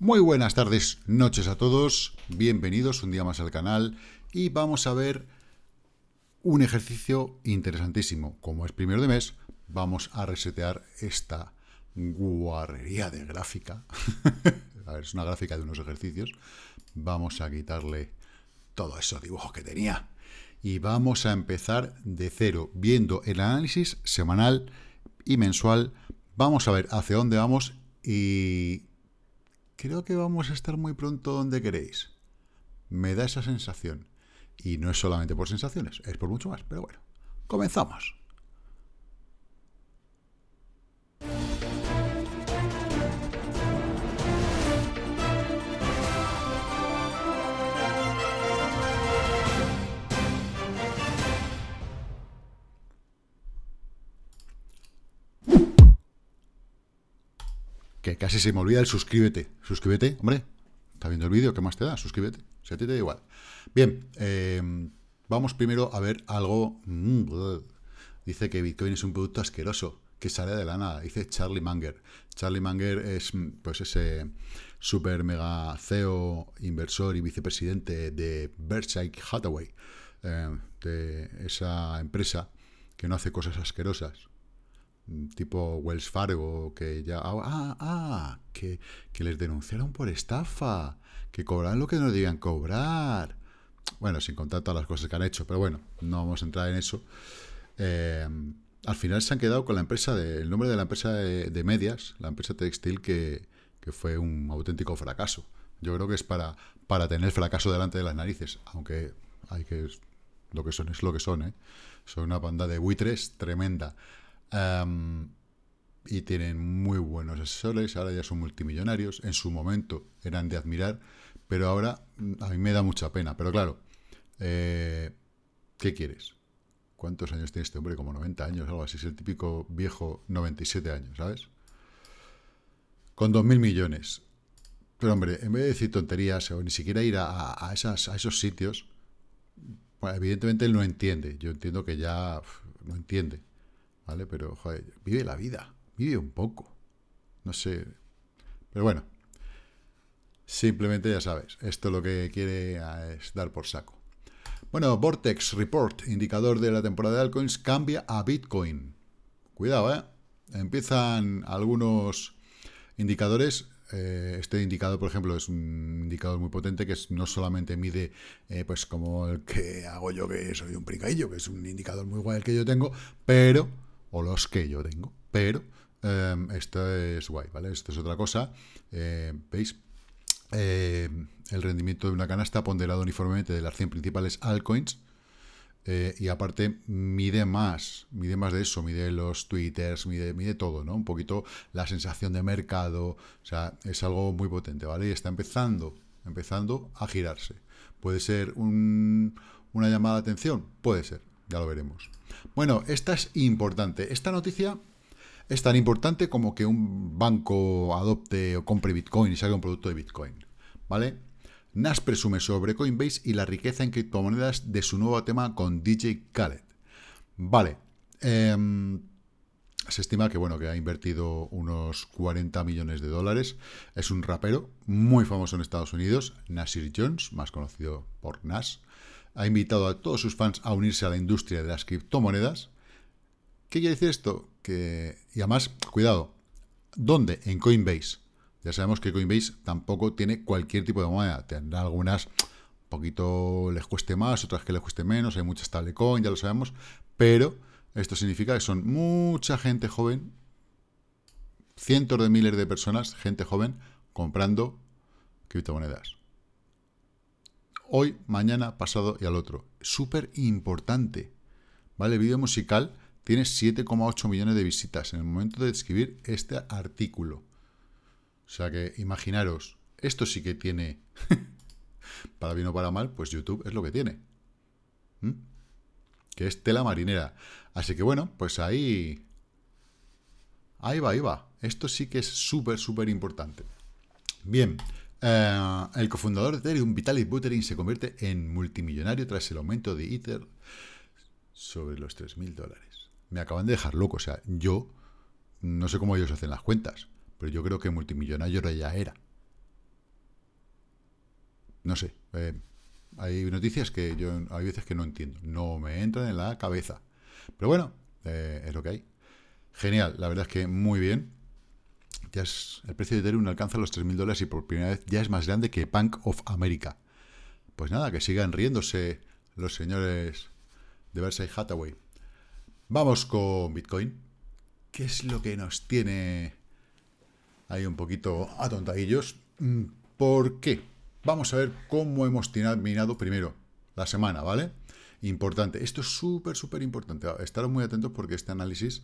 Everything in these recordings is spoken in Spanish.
Muy buenas tardes, noches a todos, bienvenidos un día más al canal y vamos a ver un ejercicio interesantísimo. Como es primero de mes, vamos a resetear esta guarrería de gráfica. a ver, es una gráfica de unos ejercicios. Vamos a quitarle todo esos dibujos que tenía y vamos a empezar de cero, viendo el análisis semanal y mensual. Vamos a ver hacia dónde vamos y creo que vamos a estar muy pronto donde queréis. Me da esa sensación. Y no es solamente por sensaciones, es por mucho más, pero bueno. Comenzamos. casi se me olvida el suscríbete. Suscríbete, hombre. ¿Está viendo el vídeo? ¿Qué más te da? Suscríbete. Si a ti te da igual. Bien, eh, vamos primero a ver algo... Mm, dice que Bitcoin es un producto asqueroso, que sale de la nada. Dice Charlie Manger. Charlie Manger es mm, pues ese super mega CEO, inversor y vicepresidente de Berkshire Hathaway, eh, de esa empresa que no hace cosas asquerosas, tipo Wells Fargo, que ya, ah, ah, ah que, les denunciaron por estafa, que cobran lo que no debían cobrar. Bueno, sin contar todas las cosas que han hecho, pero bueno, no vamos a entrar en eso. Eh, al final se han quedado con la empresa, de, el nombre de la empresa de, medias, la empresa textil, que, fue un auténtico fracaso. Yo creo que es para, para tener fracaso delante de las narices, aunque hay que lo que son es lo que son, ¿eh? Son una banda de buitres tremenda y tienen muy buenos asesores, ahora ya son multimillonarios, en su momento eran de admirar, pero ahora mm, a mí me da mucha pena. Pero claro, eh, ¿qué quieres? ¿Cuántos años tiene este hombre? Como 90 años, algo así, es el típico viejo 97 años, ¿sabes? Con 2.000 millones. Pero hombre, en vez de decir tonterías o ni siquiera ir a, esos sitios, evidentemente él no entiende, yo entiendo que ya no entiende ¿vale? Pero, joder, vive la vida, vive un poco. No sé. Pero bueno, simplemente ya sabes, esto lo que quiere es dar por saco. Bueno, Vortex Report, indicador de la temporada de altcoins, cambia a Bitcoin. Cuidado, ¿eh? Empiezan algunos indicadores eh, este indicador, por ejemplo, es un indicador muy potente que no solamente mide, eh, pues como el que hago yo, que soy un pricaillo, que es un indicador muy guay el que yo tengo, pero o los que yo tengo. Pero em, esto es guay, ¿vale? Esto es otra cosa. Em, ¿Veis? Em, el rendimiento de una canasta ponderado uniformemente de las 100 principales altcoins. Eh, y aparte mide más, mide más de eso, mide los twitters, mide, mide todo, ¿no? Un poquito la sensación de mercado, o sea, es algo muy potente, ¿vale? Y está empezando, empezando a girarse. ¿Puede ser una llamada de atención? Puede ser. Ya lo veremos. Bueno, esta es importante. Esta noticia es tan importante como que un banco adopte o compre Bitcoin y salga un producto de Bitcoin. ¿Vale? Nas presume sobre Coinbase y la riqueza en criptomonedas de su nuevo tema con DJ Khaled. Vale. Em, se estima que, bueno, que ha invertido unos 40 millones de dólares. Es un rapero muy famoso en Estados Unidos, Nasir Jones, más conocido por Nas ha invitado a todos sus fans a unirse a la industria de las criptomonedas. ¿Qué quiere decir esto? Que, y además, cuidado, ¿dónde? En Coinbase. Ya sabemos que Coinbase tampoco tiene cualquier tipo de moneda. Tendrá algunas, un poquito les cueste más, otras que les cueste menos. Hay muchas stablecoin, ya lo sabemos. Pero esto significa que son mucha gente joven, cientos de miles de personas, gente joven, comprando criptomonedas hoy, mañana, pasado y al otro. Súper importante. ¿Vale? El vídeo musical tiene 7,8 millones de visitas en el momento de escribir este artículo. O sea que imaginaros, esto sí que tiene, para bien o para mal, pues YouTube es lo que tiene. ¿Mm? Que es tela marinera. Así que bueno, pues ahí... Ahí va, ahí va. Esto sí que es súper, súper importante. Bien, eh, el cofundador de Ethereum, Vitalik Buterin, se convierte en multimillonario tras el aumento de Ether sobre los 3.000 dólares. Me acaban de dejar loco, o sea, yo no sé cómo ellos hacen las cuentas, pero yo creo que multimillonario ya era. No sé, eh, hay noticias que yo hay veces que no entiendo, no me entran en la cabeza. Pero bueno, eh, es lo que hay. Genial, la verdad es que muy bien el precio de Ethereum alcanza los 3.000 dólares y por primera vez ya es más grande que Bank of America. Pues nada, que sigan riéndose los señores de Versailles Hathaway. Vamos con Bitcoin. ¿Qué es lo que nos tiene ahí un poquito atontadillos? Mm, ¿Por qué? Vamos a ver cómo hemos terminado primero la semana, ¿vale? Importante. Esto es súper, súper importante. estar muy atentos porque este análisis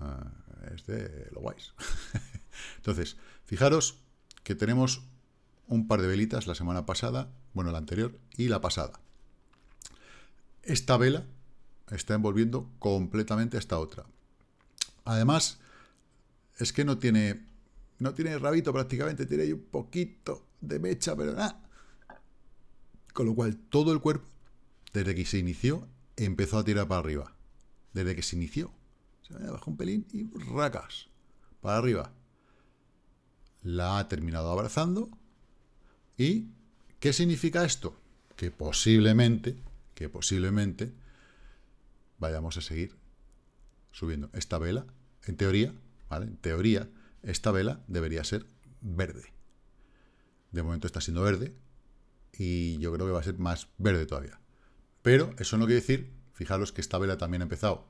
ah, es de lo guays. Entonces, fijaros que tenemos un par de velitas la semana pasada, bueno, la anterior y la pasada. Esta vela está envolviendo completamente a esta otra. Además, es que no tiene, no tiene rabito prácticamente, tiene ahí un poquito de mecha, pero nada. Con lo cual, todo el cuerpo, desde que se inició, empezó a tirar para arriba. Desde que se inició. Se bajó un pelín y racas. Para arriba la ha terminado abrazando. ¿Y qué significa esto? Que posiblemente, que posiblemente vayamos a seguir subiendo. Esta vela, en teoría, ¿vale? En teoría, esta vela debería ser verde. De momento está siendo verde y yo creo que va a ser más verde todavía. Pero eso no quiere decir, fijaros que esta vela también ha empezado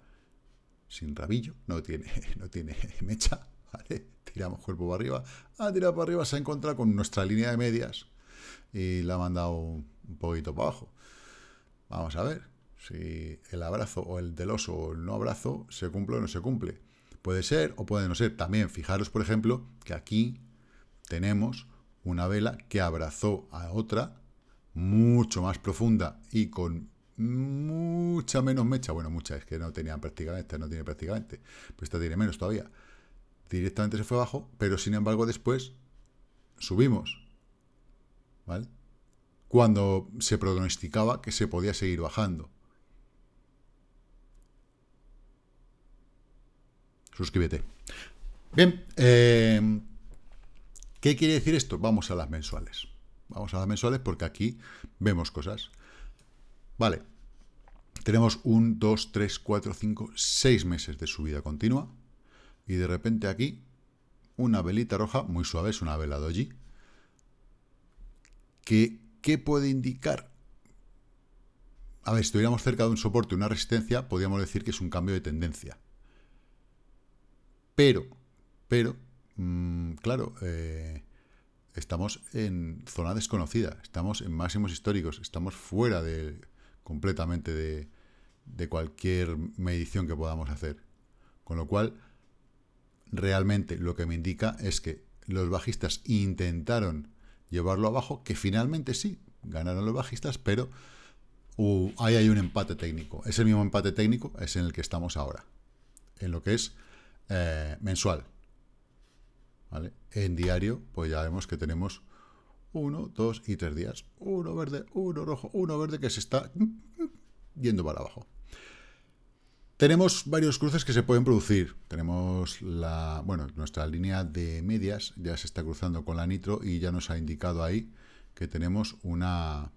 sin rabillo, no tiene, no tiene mecha, ¿vale? tiramos cuerpo para arriba, ha ah, tirado para arriba, se ha encontrado con nuestra línea de medias y la ha mandado un poquito para abajo. Vamos a ver si el abrazo o el del oso o el no abrazo se cumple o no se cumple. Puede ser o puede no ser. También fijaros, por ejemplo, que aquí tenemos una vela que abrazó a otra mucho más profunda y con mucha menos mecha. Bueno, mucha, es que no tenía prácticamente, no tiene prácticamente, pero esta tiene menos todavía directamente se fue abajo, pero sin embargo después subimos. ¿Vale? Cuando se pronosticaba que se podía seguir bajando. Suscríbete. Bien, eh, ¿qué quiere decir esto? Vamos a las mensuales. Vamos a las mensuales porque aquí vemos cosas. Vale, tenemos un, dos, tres, cuatro, cinco, seis meses de subida continua y de repente aquí una velita roja, muy suave, es una vela doji, que ¿qué puede indicar? A ver, si estuviéramos cerca de un soporte, una resistencia, podríamos decir que es un cambio de tendencia. Pero, pero, mm, claro, eh, estamos en zona desconocida, estamos en máximos históricos, estamos fuera de, completamente de, de cualquier medición que podamos hacer. Con lo cual, realmente lo que me indica es que los bajistas intentaron llevarlo abajo, que finalmente sí, ganaron los bajistas, pero uh, ahí hay un empate técnico. Es el mismo empate técnico, es en el que estamos ahora, en lo que es eh, mensual. En diario, pues ya vemos que tenemos uno, dos y tres días. Uno verde, uno rojo, uno verde que se está mm, mm, yendo para abajo. Tenemos varios cruces que se pueden producir. Tenemos la, bueno, nuestra línea de medias ya se está cruzando con la nitro y ya nos ha indicado ahí que tenemos una,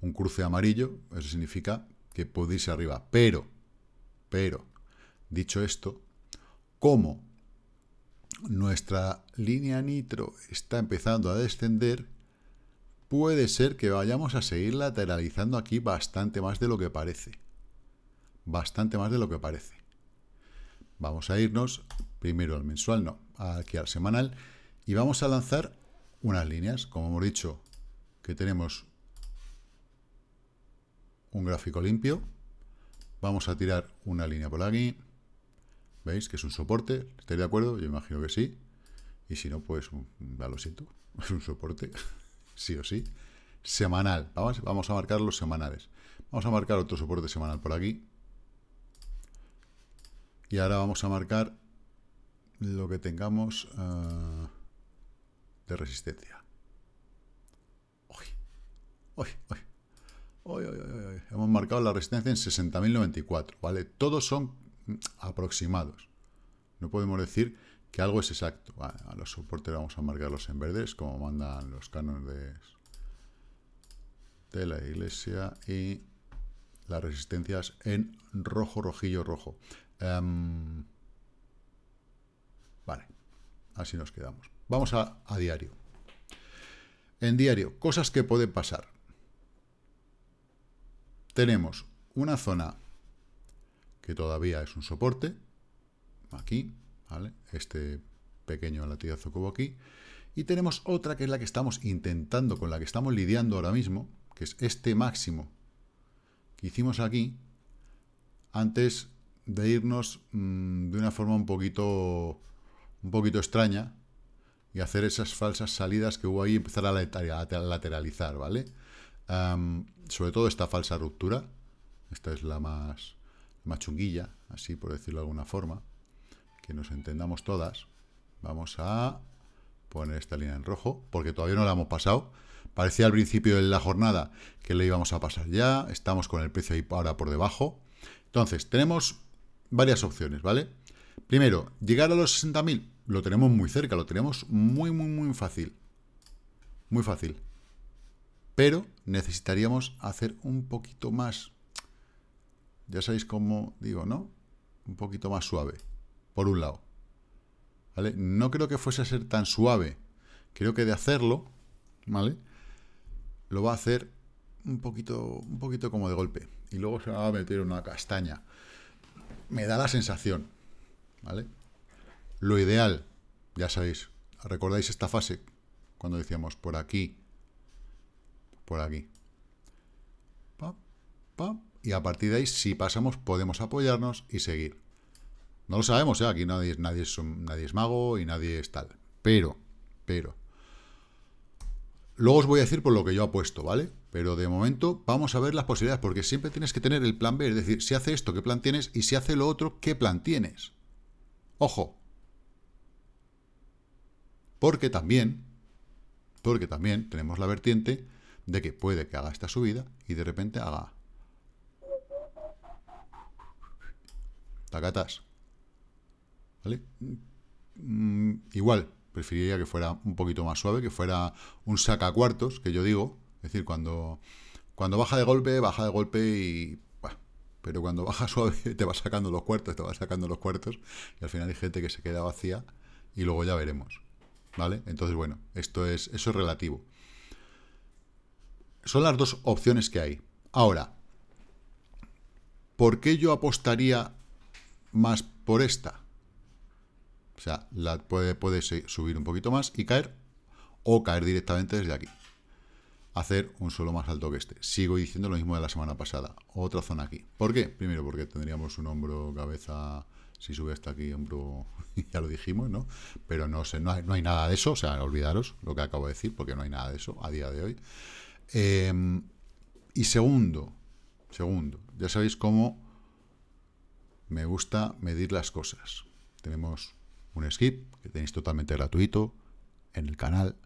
un cruce amarillo. Eso significa que puede irse arriba. Pero, pero, dicho esto, como nuestra línea nitro está empezando a descender, puede ser que vayamos a seguir lateralizando aquí bastante más de lo que parece bastante más de lo que parece. Vamos a irnos primero al mensual, no, aquí al semanal, y vamos a lanzar unas líneas, como hemos dicho, que tenemos un gráfico limpio, vamos a tirar una línea por aquí, ¿veis que es un soporte? ¿Estáis de acuerdo? Yo imagino que sí, y si no, pues mm, ya lo siento, es un soporte, sí o sí, semanal, vamos, vamos a marcar los semanales, vamos a marcar otro soporte semanal por aquí, y ahora vamos a marcar lo que tengamos eh, de resistencia. Hemos marcado la resistencia en 60.094, ¿vale? Todos son aproximados. No podemos decir que algo es exacto. a los soportes vamos a marcarlos en verdes, como mandan los cánones de la iglesia. Y las resistencias en rojo, rojillo, rojo. Em, vale, así nos quedamos. Vamos a, diario. En diario, cosas que pueden pasar. Tenemos una zona que todavía es un soporte, aquí, ¿vale? Este pequeño latigazo como aquí. Y tenemos otra que es la que estamos intentando, con la que estamos lidiando ahora mismo, que es este máximo que hicimos aquí. Antes de irnos mm, de una forma un poquito, un poquito extraña y hacer esas falsas salidas que hubo ahí y empezar a, lateralizar, ¿vale? sobre todo esta falsa ruptura, esta es la más, más chunguilla, así por decirlo de alguna forma, que nos entendamos todas. Vamos a poner esta línea en rojo, porque todavía no la hemos pasado. Parecía al principio de la jornada que le íbamos a pasar ya, estamos con el precio ahí ahora por debajo. Entonces, tenemos varias opciones, ¿vale? Primero, llegar a los 60.000, lo tenemos muy cerca, lo tenemos muy, muy, muy fácil. Muy fácil. Pero necesitaríamos hacer un poquito más, ya sabéis cómo digo, ¿no? Un poquito más suave, por un lado. ¿Vale? No creo que fuese a ser tan suave. Creo que de hacerlo, ¿vale? Lo va a hacer un poquito, un poquito como de golpe. Y luego se va a meter una castaña me da la sensación, ¿vale? Lo ideal, ya sabéis, ¿recordáis esta fase? Cuando decíamos por aquí, por aquí. y a partir de ahí, si pasamos, podemos apoyarnos y seguir. No lo sabemos, ¿eh? aquí nadie es mago y nadie es tal. Pero, pero, Luego os voy a decir por lo que yo apuesto, ¿vale? Pero de momento vamos a ver las posibilidades, porque siempre tienes que tener el plan B, es decir, si hace esto, ¿qué plan tienes? Y si hace lo otro, ¿qué plan tienes? Ojo. Porque también, porque también tenemos la vertiente de que puede que haga esta subida y de repente haga... Tacatas. ¿Vale? Mm, igual, preferiría que fuera un poquito más suave, que fuera un saca cuartos que yo digo. Es decir, cuando, cuando baja de golpe, baja de golpe y... pero cuando baja suave te va sacando los cuartos, te va sacando los cuartos y al final hay gente que se queda vacía y luego ya veremos. ¿Vale? Entonces, bueno, esto es, eso es relativo. Son las dos opciones que hay. Ahora, ¿por qué yo apostaría más por esta? O sea, la puede, subir un poquito más y caer o caer directamente desde aquí. Hacer un suelo más alto que este. Sigo diciendo lo mismo de la semana pasada. Otra zona aquí. ¿Por qué? Primero, porque tendríamos un hombro, cabeza, si sube hasta aquí, hombro, ya lo dijimos, ¿no? Pero no, sé, no, hay, nada de eso. O sea, olvidaros lo que acabo de decir, porque no hay nada de eso a día de hoy. Em, y segundo, segundo, ya sabéis cómo me gusta medir las cosas. Tenemos un skip que tenéis totalmente gratuito en el canal.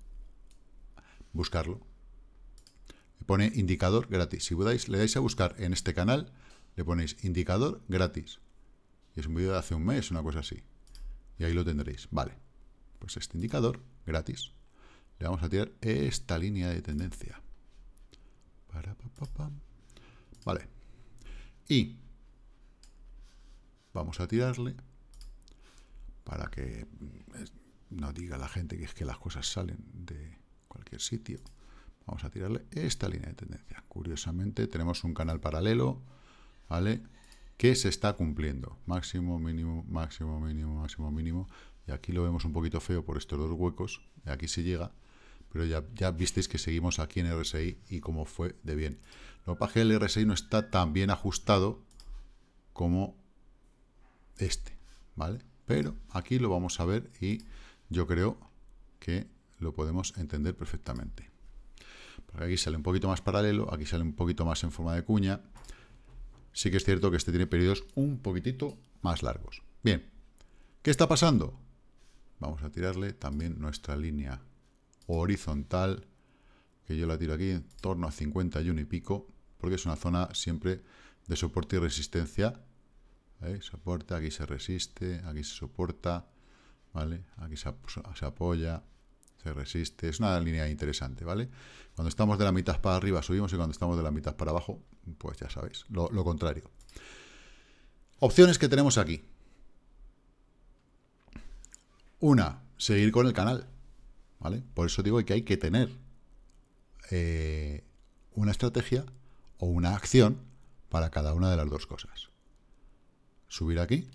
Buscarlo. Le pone indicador gratis. Si le dais a buscar en este canal, le ponéis indicador gratis. es un vídeo de hace un mes, una cosa así. Y ahí lo tendréis. Vale. Pues este indicador gratis. Le vamos a tirar esta línea de tendencia. Vale. Y vamos a tirarle para que mm, no diga la gente que es que las cosas salen de cualquier sitio. Vamos a tirarle esta línea de tendencia. Curiosamente tenemos un canal paralelo, ¿vale? Que se está cumpliendo. Máximo, mínimo, máximo, mínimo, máximo, mínimo. Y aquí lo vemos un poquito feo por estos dos huecos. Y aquí se llega. Pero ya, ya visteis que seguimos aquí en RSI y cómo fue de bien. Lo que el RSI no está tan bien ajustado como este, ¿vale? Pero aquí lo vamos a ver y yo creo que lo podemos entender perfectamente. aquí sale un poquito más paralelo, aquí sale un poquito más en forma de cuña. Sí que es cierto que este tiene periodos un poquitito más largos. Bien, ¿qué está pasando? Vamos a tirarle también nuestra línea horizontal, que yo la tiro aquí en torno a 51 y pico, porque es una zona siempre de soporte y resistencia ¿eh? Soporta, aquí se resiste, aquí se soporta, ¿vale? Aquí se, apoya, se resiste. Es una línea interesante, ¿vale? Cuando estamos de la mitad para arriba subimos y cuando estamos de la mitad para abajo, pues ya sabéis, lo, contrario. Opciones que tenemos aquí. Una, seguir con el canal, ¿vale? Por eso digo que hay que tener eh, una estrategia o una acción para cada una de las dos cosas subir aquí,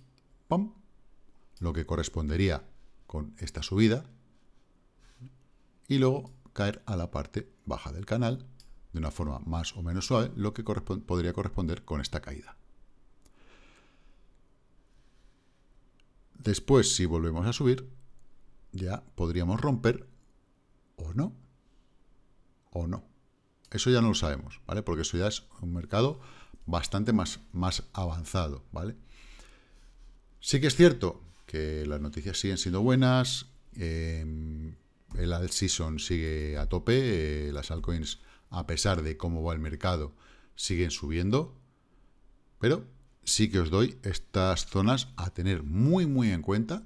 Lo que correspondería con esta subida. Y luego caer a la parte baja del canal de una forma más o menos suave, lo que podría corresponder con esta caída. Después, si volvemos a subir, ya podríamos romper o no, o no. Eso ya no lo sabemos, ¿vale? Porque eso ya es un mercado bastante más, más avanzado, ¿vale? Sí que es cierto que las noticias siguen siendo buenas, em, el alt season sigue a tope, eh, las altcoins, a pesar de cómo va el mercado, siguen subiendo, pero sí que os doy estas zonas a tener muy muy en cuenta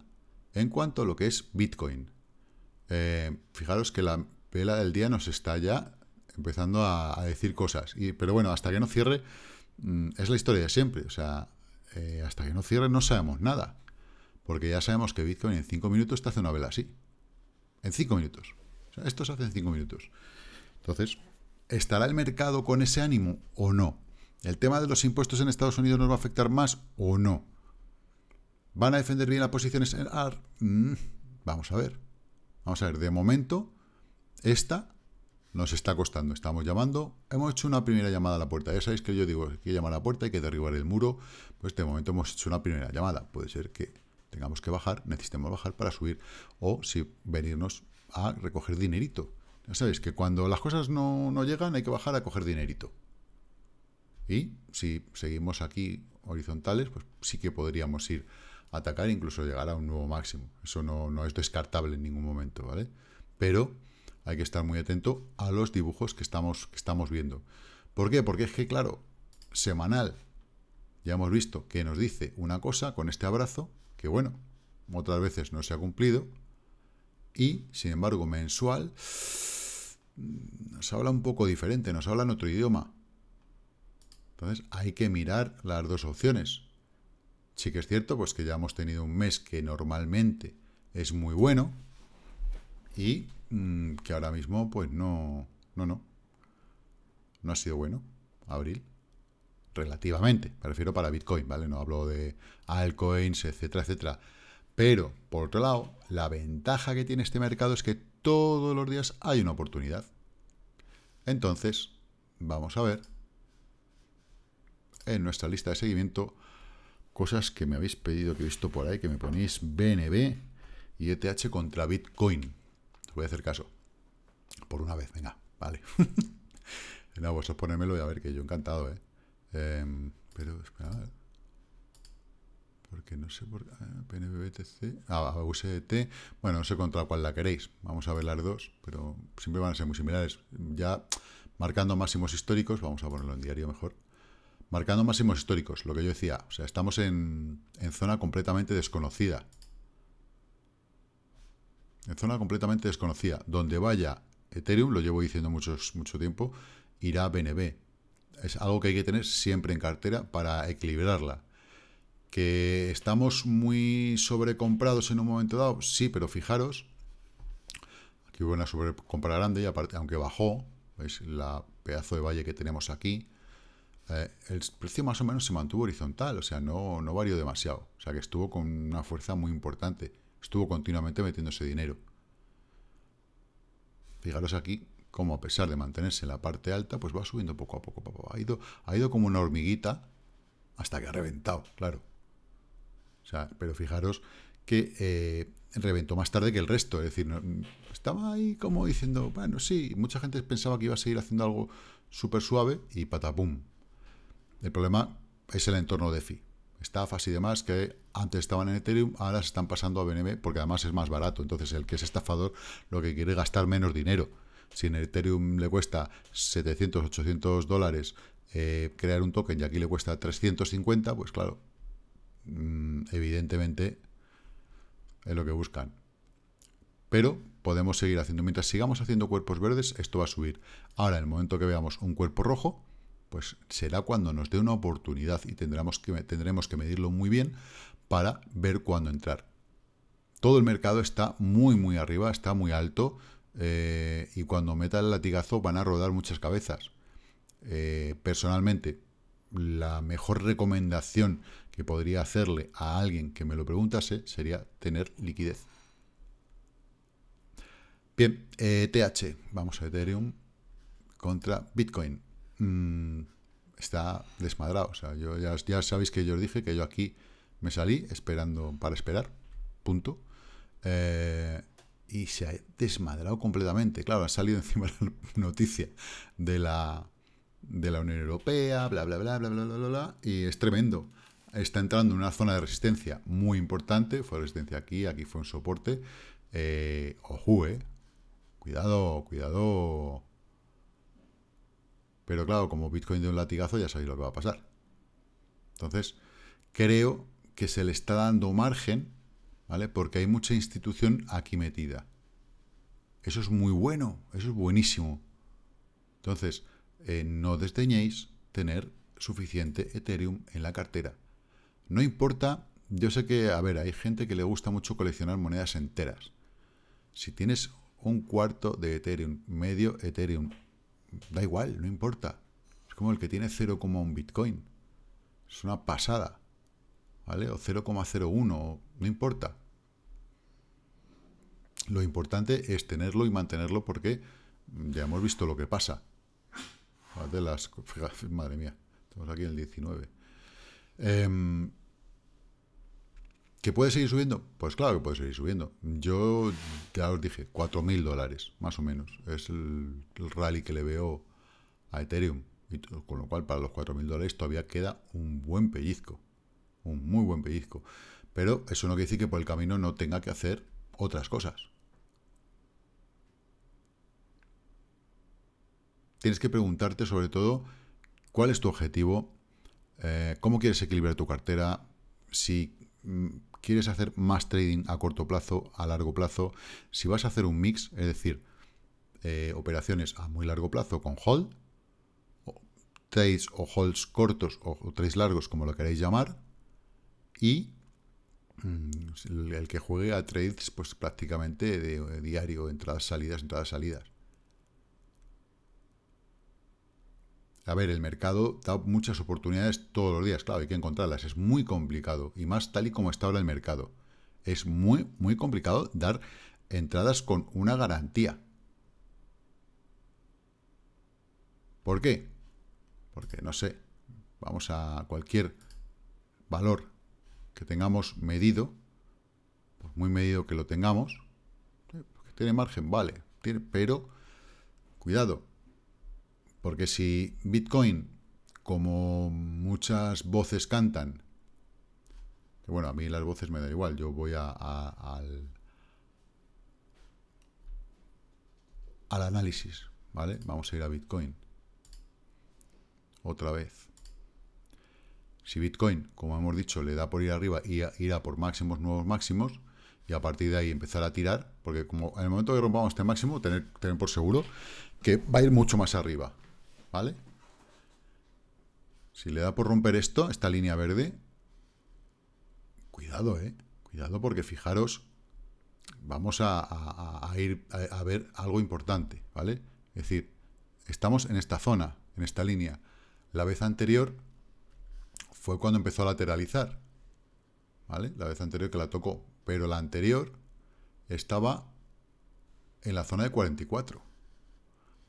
en cuanto a lo que es Bitcoin. Eh, fijaros que la vela del día nos está ya empezando a, decir cosas, pero bueno, hasta que no cierre, mm, es la historia de siempre, o sea, eh, hasta que no cierre no sabemos nada. Porque ya sabemos que Bitcoin en cinco minutos te hace una vela así. En cinco minutos. esto se hace en 5 minutos. Entonces, ¿estará el mercado con ese ánimo o no? ¿El tema de los impuestos en Estados Unidos nos va a afectar más o no? ¿Van a defender bien las posiciones mm, vamos a ver. Vamos a ver, de momento, esta nos está costando, estamos llamando. Hemos hecho una primera llamada a la puerta. Ya sabéis que yo digo, hay que llamar a la puerta, hay que derribar el muro. Pues de momento hemos hecho una primera llamada. Puede ser que tengamos que bajar, necesitemos bajar para subir. O si venirnos a recoger dinerito. Ya sabéis que cuando las cosas no, llegan hay que bajar a coger dinerito. Y si seguimos aquí horizontales, pues sí que podríamos ir a atacar e incluso llegar a un nuevo máximo. Eso no, no es descartable en ningún momento, ¿vale? Pero hay que estar muy atento a los dibujos que estamos, que estamos viendo. ¿Por qué? Porque es que, claro, semanal, ya hemos visto que nos dice una cosa con este abrazo, que bueno, otras veces no se ha cumplido, y, sin embargo, mensual mm, nos habla un poco diferente, nos habla en otro idioma. Entonces, hay que mirar las dos opciones. Sí que es cierto, pues que ya hemos tenido un mes que normalmente es muy bueno y Mm, que ahora mismo, pues no, no, no. No ha sido bueno, abril. Relativamente, me refiero para Bitcoin, ¿vale? No hablo de altcoins, etcétera, etcétera. Pero, por otro lado, la ventaja que tiene este mercado es que todos los días hay una oportunidad. Entonces, vamos a ver en nuestra lista de seguimiento cosas que me habéis pedido que he visto por ahí, que me ponéis BNB y ETH contra Bitcoin voy a hacer caso. Por una vez, venga, vale. Nada, vosotros ponémelo y a ver, que yo encantado, ¿eh? Em, pero, espera, porque no sé por qué. Eh, PNBBTC. Ah, usdt Bueno, no sé contra cuál la queréis. Vamos a ver las dos, pero siempre van a ser muy similares. Ya marcando máximos históricos, vamos a ponerlo en diario mejor. Marcando máximos históricos, lo que yo decía. O sea, estamos en, en zona completamente desconocida en zona completamente desconocida. Donde vaya Ethereum, lo llevo diciendo muchos, mucho tiempo, irá a BNB. Es algo que hay que tener siempre en cartera para equilibrarla. ¿Que estamos muy sobrecomprados en un momento dado? Sí, pero fijaros, aquí hubo una sobrecompra grande, y aparte, aunque bajó, ¿veis? La pedazo de valle que tenemos aquí, eh, el precio más o menos se mantuvo horizontal, o sea, no, no varió demasiado. O sea, que estuvo con una fuerza muy importante estuvo continuamente metiéndose dinero. Fijaros aquí cómo a pesar de mantenerse en la parte alta, pues va subiendo poco a poco. Ha, ido, ha ido como una hormiguita hasta que ha reventado, claro. O sea, pero fijaros que eh, reventó más tarde que el resto. Es decir, estaba ahí como diciendo, bueno, sí, mucha gente pensaba que iba a seguir haciendo algo súper suave y patapum. El problema es el entorno de fi, Estafas y demás que antes estaban en Ethereum, ahora se están pasando a BNB porque además es más barato. Entonces el que es estafador lo que quiere gastar menos dinero. Si en Ethereum le cuesta 700, 800 dólares eh, crear un token y aquí le cuesta 350, pues claro, mm, evidentemente es lo que buscan. Pero podemos seguir haciendo. Mientras sigamos haciendo cuerpos verdes, esto va a subir. Ahora, en el momento que veamos un cuerpo rojo, pues será cuando nos dé una oportunidad y tendremos que, tendremos que medirlo muy bien para ver cuándo entrar. Todo el mercado está muy, muy arriba, está muy alto eh, y cuando meta el latigazo van a rodar muchas cabezas. Eh, personalmente, la mejor recomendación que podría hacerle a alguien que me lo preguntase sería tener liquidez. Bien, TH, eh, vamos a Ethereum contra Bitcoin. Mm, está desmadrado. O sea, ya, ya sabéis que yo os dije que yo aquí me salí esperando para esperar, punto. Eh, y se ha desmadrado completamente. Claro, ha salido encima la noticia de la, de la Unión Europea, bla, bla, bla, bla, bla, bla, bla, y es tremendo. Está entrando en una zona de resistencia muy importante, fue resistencia aquí, aquí fue un soporte. Eh, eh. Cuidado, cuidado. Pero claro, como Bitcoin de un latigazo, ya sabéis lo que va a pasar. Entonces, creo que se le está dando margen, ¿vale? Porque hay mucha institución aquí metida. Eso es muy bueno, eso es buenísimo. Entonces, eh, no desdeñéis tener suficiente Ethereum en la cartera. No importa, yo sé que, a ver, hay gente que le gusta mucho coleccionar monedas enteras. Si tienes un cuarto de Ethereum, medio Ethereum, da igual, no importa. Es como el que tiene 0,1 Bitcoin. Es una pasada. ¿vale? O 0,01, no importa. Lo importante es tenerlo y mantenerlo porque ya hemos visto lo que pasa. De las, madre mía, estamos aquí en el 19. Em, ¿Que puede seguir subiendo? Pues claro que puede seguir subiendo. Yo ya os dije, 4.000 dólares, más o menos. Es el, rally que le veo a Ethereum. Y con lo cual, para los 4.000 dólares todavía queda un buen pellizco un muy buen pellizco. Pero eso no quiere decir que por el camino no tenga que hacer otras cosas. Tienes que preguntarte sobre todo cuál es tu objetivo, eh, cómo quieres equilibrar tu cartera, si mm, quieres hacer más trading a corto plazo, a largo plazo, si vas a hacer un mix, es decir, eh, operaciones a muy largo plazo con hold, trades o holds cortos o, o trades largos, como lo queréis llamar, y mm, el que juegue a trades pues prácticamente de, eh, diario, entradas, salidas, entradas, salidas. A ver, el mercado da muchas oportunidades todos los días, claro, hay que encontrarlas, es muy complicado, y más tal y como está ahora el mercado. Es muy, muy complicado dar entradas con una garantía. ¿Por qué? Porque, no sé, vamos a cualquier valor tengamos medido, muy medido que lo tengamos, eh, tiene margen, vale, tiene, pero cuidado, porque si Bitcoin, como muchas voces cantan, bueno, a mí las voces me da igual, yo voy a, al, al análisis, ¿vale? Vamos a ir a Bitcoin. Otra vez. Si Bitcoin, como hemos dicho, le da por ir arriba y a por máximos, nuevos máximos, y a partir de ahí empezar a tirar, porque como en el momento que rompamos este máximo, tener, por seguro que va a ir mucho más arriba, ¿vale? Si le da por romper esto, esta línea verde, cuidado, ¿eh? Cuidado porque fijaros, vamos a, ir a ver algo importante, ¿vale? Es decir, estamos en esta zona, en esta línea. La vez anterior fue cuando empezó a lateralizar. ¿Vale? La vez anterior que la tocó. Pero la anterior estaba en la zona de 44.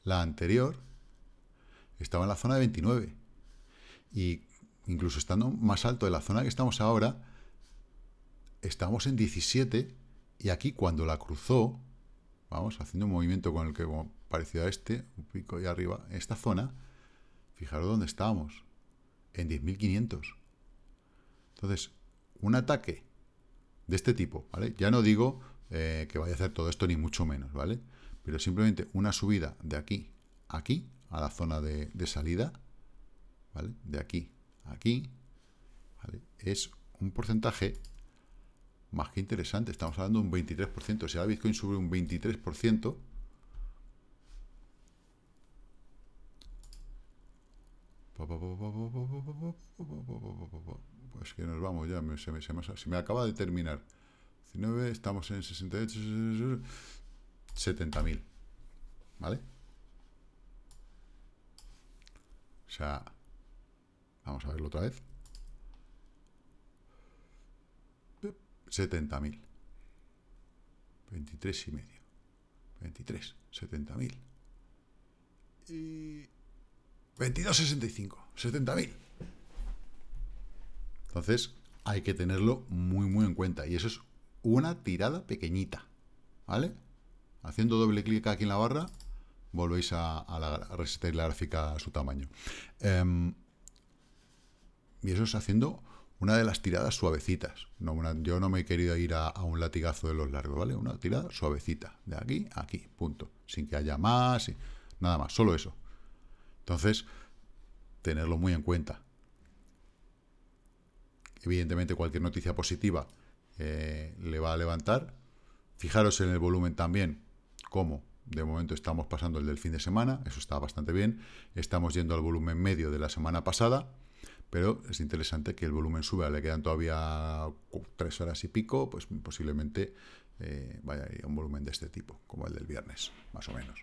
La anterior estaba en la zona de 29. Y incluso estando más alto de la zona que estamos ahora, estamos en 17. Y aquí cuando la cruzó, vamos, haciendo un movimiento con el que parecido a este, un pico y arriba, en esta zona, fijaros dónde estábamos en 10.500. Entonces, un ataque de este tipo, ¿vale? Ya no digo eh, que vaya a hacer todo esto, ni mucho menos, ¿vale? Pero simplemente una subida de aquí a aquí, a la zona de, de salida, ¿vale? De aquí a aquí, ¿vale? Es un porcentaje más que interesante. Estamos hablando de un 23%. Si ahora Bitcoin sube un 23%, Pues que nos vamos ya, se me, se me, se me acaba de terminar. 19, estamos en 68, 70.000. ¿Vale? O sea, vamos a verlo otra vez. 70.000. 23 y medio. 23, 70.000. Y 22,65, 70.000. Entonces, hay que tenerlo muy, muy en cuenta. Y eso es una tirada pequeñita, ¿vale? Haciendo doble clic aquí en la barra, volvéis a, a, la, la gráfica a su tamaño. Em, y eso es haciendo una de las tiradas suavecitas. yo no me he querido ir a, un latigazo de los largos, ¿vale? Una tirada suavecita, de aquí a aquí, punto. Sin que haya más, y nada más, solo eso. Entonces, tenerlo muy en cuenta. Evidentemente, cualquier noticia positiva eh, le va a levantar. Fijaros en el volumen también, como de momento estamos pasando el del fin de semana, eso está bastante bien. Estamos yendo al volumen medio de la semana pasada, pero es interesante que el volumen suba. Le quedan todavía tres horas y pico, pues posiblemente eh, vaya a un volumen de este tipo, como el del viernes, más o menos.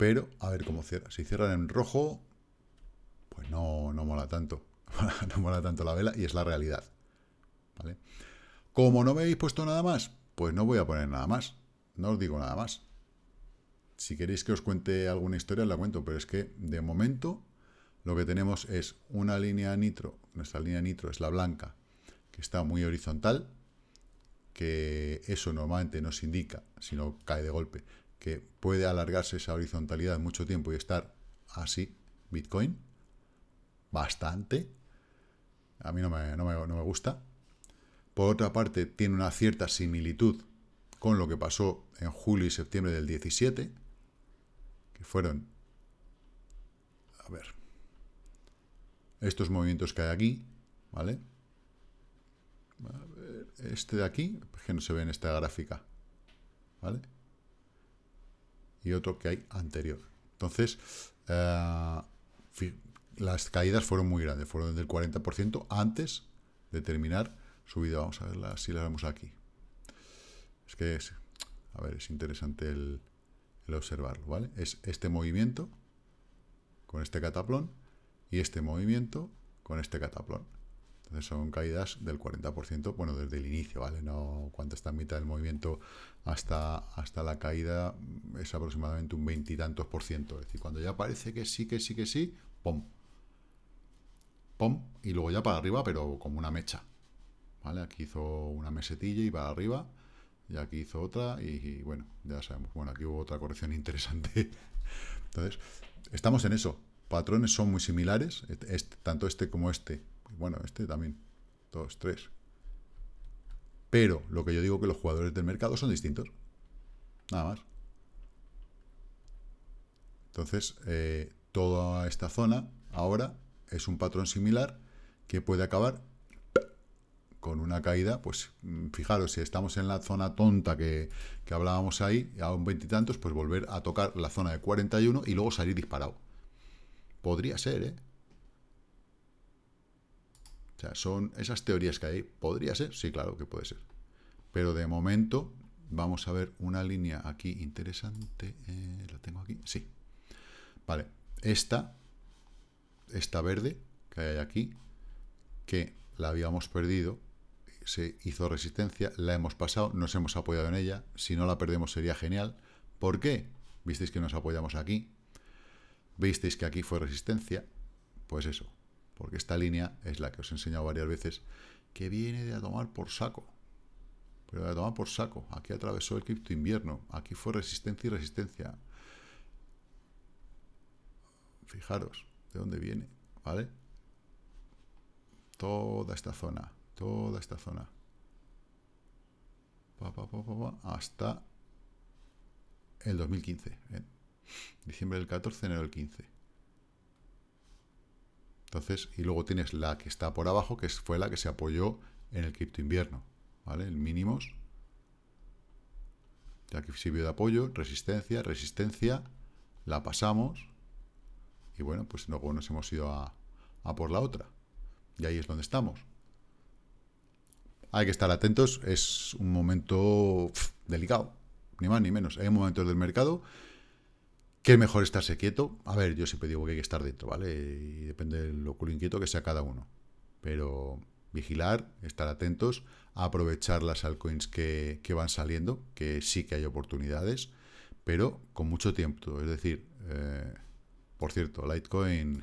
Pero a ver cómo cierra. Si cierran en rojo, pues no, no mola tanto. no mola tanto la vela y es la realidad. ¿Vale? Como no me habéis puesto nada más, pues no voy a poner nada más. No os digo nada más. Si queréis que os cuente alguna historia, la cuento, pero es que de momento lo que tenemos es una línea nitro, nuestra línea nitro es la blanca, que está muy horizontal, que eso normalmente nos indica, si no cae de golpe, que puede alargarse esa horizontalidad mucho tiempo y estar así, Bitcoin, bastante. A mí no me, gusta. Por otra parte, tiene una cierta similitud con lo que pasó en julio y septiembre del 17, que fueron, a ver, estos movimientos que hay aquí, ¿vale? este de aquí, que no se ve en esta gráfica, ¿vale? y otro que hay anterior. Entonces, eh, las caídas fueron muy grandes, fueron del 40% antes de terminar subida. Vamos a verla si la vemos aquí. Es que es, a ver, es interesante el, observarlo, ¿vale? Es este movimiento con este cataplón y este movimiento con este cataplón son caídas del 40%, bueno, desde el inicio, ¿vale? No cuánto está en mitad del movimiento hasta, hasta la caída es aproximadamente un veintitantos por ciento. Es decir, cuando ya parece que sí, que sí, que sí, ¡pum! ¡Pum! Y luego ya para arriba, pero como una mecha. ¿Vale? Aquí hizo una mesetilla y para arriba. Y aquí hizo otra y, bueno, ya sabemos. Bueno, aquí hubo otra corrección interesante. Entonces, estamos en eso. Patrones son muy similares, tanto este como este bueno, este también. Dos, tres. Pero lo que yo digo que los jugadores del mercado son distintos. Nada más. Entonces, eh, toda esta zona ahora es un patrón similar que puede acabar con una caída, pues mm, fijaros, si estamos en la zona tonta que, que hablábamos ahí, a un veintitantos, pues volver a tocar la zona de 41 y luego salir disparado. Podría ser, ¿eh? O sea, son esas teorías que hay. ¿Podría ser? Sí, claro que puede ser. Pero de momento vamos a ver una línea aquí interesante. Eh, ¿La tengo aquí? Sí. Vale. Esta, esta verde que hay aquí, que la habíamos perdido, se hizo resistencia, la hemos pasado, nos hemos apoyado en ella. Si no la perdemos sería genial. ¿Por qué? Visteis que nos apoyamos aquí. Visteis que aquí fue resistencia. Pues eso, porque esta línea es la que os he enseñado varias veces, que viene de a tomar por saco. Pero de a tomar por saco. Aquí atravesó el cripto invierno. Aquí fue resistencia y resistencia. Fijaros de dónde viene, ¿vale? Toda esta zona, toda esta zona. hasta el 2015. Diciembre del 14, enero del 15. Entonces, y luego tienes la que está por abajo, que fue la que se apoyó en el cripto invierno, ¿vale? El mínimos. Ya que sirvió de apoyo, resistencia, resistencia, la pasamos. Y bueno, pues luego nos hemos ido a, por la otra. Y ahí es donde estamos. Hay que estar atentos, es un momento delicado, ni más ni menos. Hay momentos del mercado que es mejor estarse quieto. A ver, yo siempre digo que hay que estar dentro, ¿vale? Y depende de lo inquieto que sea cada uno. Pero vigilar, estar atentos, aprovechar las altcoins que, van saliendo, que sí que hay oportunidades, pero con mucho tiempo. Es decir, eh, por cierto, Litecoin,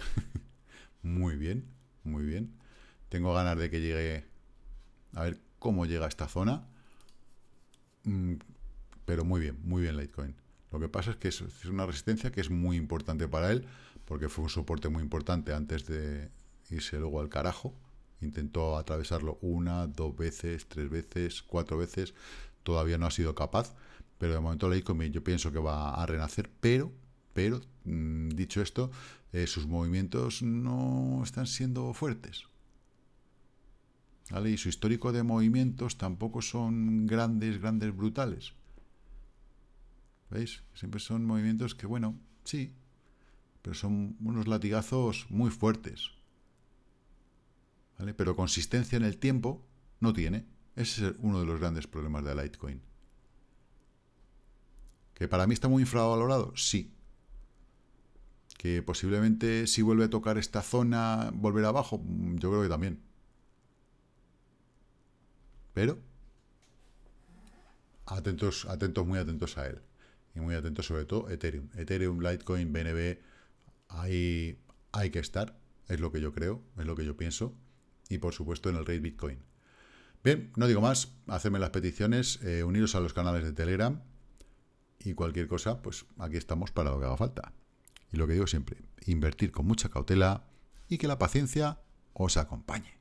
muy bien, muy bien. Tengo ganas de que llegue, a ver cómo llega a esta zona, mm, pero muy bien, muy bien Litecoin. Lo que pasa es que es, una resistencia que es muy importante para él, porque fue un soporte muy importante antes de irse luego al carajo. Intentó atravesarlo una, dos veces, tres veces, cuatro veces. Todavía no ha sido capaz, pero de momento la ICOMI yo pienso que va a renacer, pero, pero, mm, dicho esto, eh, sus movimientos no están siendo fuertes. Y su histórico de movimientos tampoco son grandes, grandes, brutales. ¿Veis? Siempre son movimientos que, bueno, sí, pero son unos latigazos muy fuertes. ¿Vale? Pero consistencia en el tiempo no tiene. Ese es uno de los grandes problemas de Litecoin. ¿Que para mí está muy infravalorado? Sí. ¿Que posiblemente si vuelve a tocar esta zona volver abajo? Yo creo que también. Pero atentos, atentos, muy atentos a él y muy atento sobre todo Ethereum. Ethereum, Litecoin, BNB, ahí hay que estar, es lo que yo creo, es lo que yo pienso, y por supuesto en el rate Bitcoin. Bien, no digo más, hacerme las peticiones, eh, uniros a los canales de Telegram y cualquier cosa, pues aquí estamos para lo que haga falta. Y lo que digo siempre, invertir con mucha cautela y que la paciencia os acompañe.